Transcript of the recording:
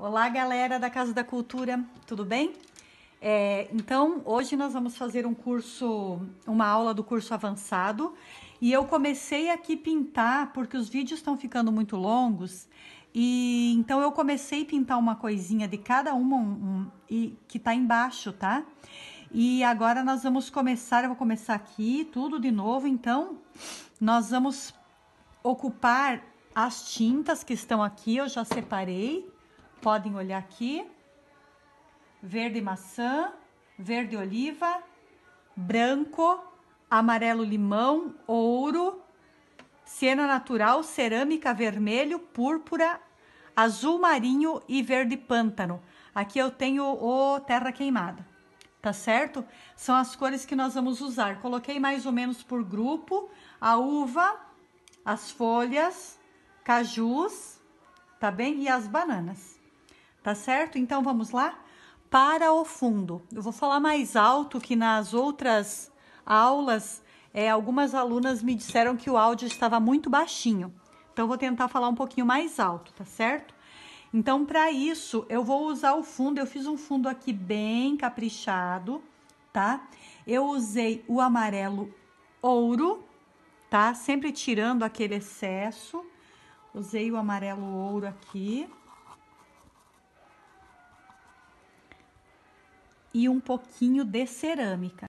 Olá, galera da Casa da Cultura, tudo bem? É, então, hoje nós vamos fazer um curso, uma aula do curso avançado. E eu comecei aqui pintar, porque os vídeos estão ficando muito longos. E então eu comecei a pintar uma coisinha de cada uma um, um, e que tá embaixo, tá? E agora nós vamos começar, eu vou começar aqui tudo de novo, então nós vamos ocupar as tintas que estão aqui, eu já separei Podem olhar aqui. Verde maçã, verde oliva, branco, amarelo limão, ouro, siena natural, cerâmica vermelho, púrpura, azul marinho e verde pântano. Aqui eu tenho o terra queimada, tá certo? São as cores que nós vamos usar. Coloquei mais ou menos por grupo a uva, as folhas, cajus, tá bem? E as bananas tá certo? Então vamos lá? Para o fundo. Eu vou falar mais alto que nas outras aulas, é, algumas alunas me disseram que o áudio estava muito baixinho. Então vou tentar falar um pouquinho mais alto, tá certo? Então para isso eu vou usar o fundo, eu fiz um fundo aqui bem caprichado, tá? Eu usei o amarelo ouro, tá? Sempre tirando aquele excesso. Usei o amarelo ouro aqui, e um pouquinho de cerâmica.